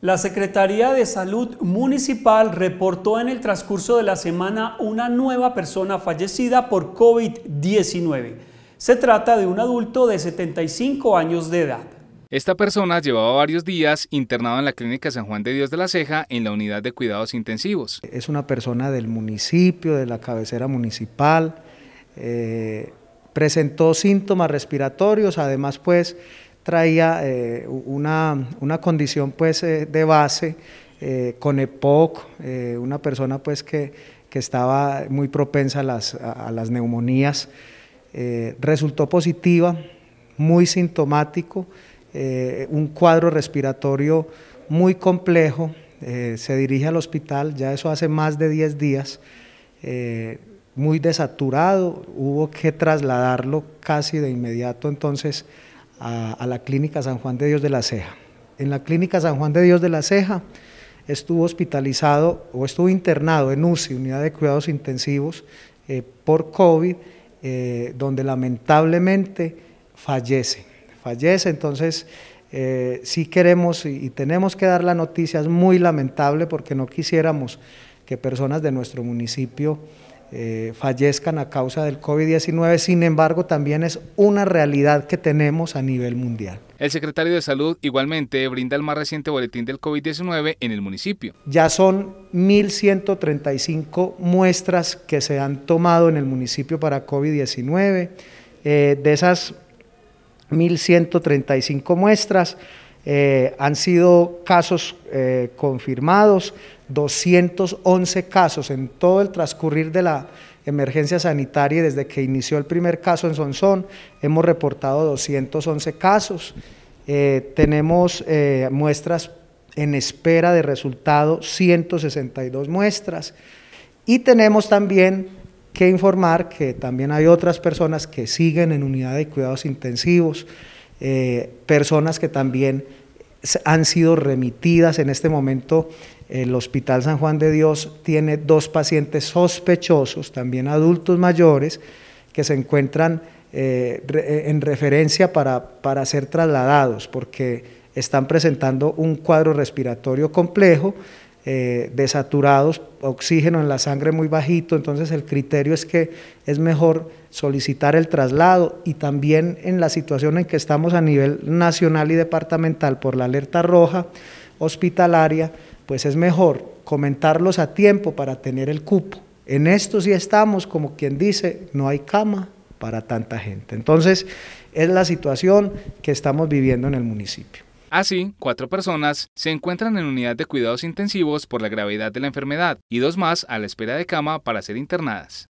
La Secretaría de Salud Municipal reportó en el transcurso de la semana una nueva persona fallecida por COVID-19. Se trata de un adulto de 75 años de edad. Esta persona llevaba varios días internado en la Clínica San Juan de Dios de la Ceja en la unidad de cuidados intensivos. Es una persona del municipio, de la cabecera municipal, eh, presentó síntomas respiratorios, además pues traía eh, una, condición pues eh, de base eh, con EPOC, una persona pues que, estaba muy propensa a las, a las neumonías, resultó positiva, muy sintomático, un cuadro respiratorio muy complejo, se dirige al hospital, ya eso hace más de 10 días, muy desaturado, hubo que trasladarlo casi de inmediato entonces a, la Clínica San Juan de Dios de la Ceja. En la Clínica San Juan de Dios de la Ceja estuvo hospitalizado o estuvo internado en UCI, Unidad de Cuidados Intensivos, eh, por COVID, eh, donde lamentablemente fallece. Fallece, entonces eh, sí queremos y, tenemos que dar la noticia, es muy lamentable porque no quisiéramos que personas de nuestro municipio eh, fallezcan a causa del COVID-19, sin embargo también es una realidad que tenemos a nivel mundial. El secretario de Salud igualmente brinda el más reciente boletín del COVID-19 en el municipio. Ya son 1.135 muestras que se han tomado en el municipio para COVID-19. Eh, de esas 1.135 muestras, eh, han sido casos eh, confirmados, 211 casos en todo el transcurrir de la emergencia sanitaria y desde que inició el primer caso en Sonsón, hemos reportado 211 casos. Eh, tenemos muestras en espera de resultado, 162 muestras. Y tenemos también que informar que también hay otras personas que siguen en unidad de cuidados intensivos, personas que también han sido remitidas en este momento. El Hospital San Juan de Dios tiene dos pacientes sospechosos, también adultos mayores, que se encuentran eh, eh, en referencia para, para ser trasladados porque están presentando un cuadro respiratorio complejo eh, desaturados, oxígeno en la sangre muy bajito, entonces el criterio es que es mejor solicitar el traslado y también en la situación en que estamos a nivel nacional y departamental por la alerta roja hospitalaria, pues es mejor comentarlos a tiempo para tener el cupo. En esto sí estamos, como quien dice, no hay cama para tanta gente. Entonces, es la situación que estamos viviendo en el municipio. Así, cuatro personas se encuentran en unidad de cuidados intensivos por la gravedad de la enfermedad y dos más a la espera de cama para ser internadas.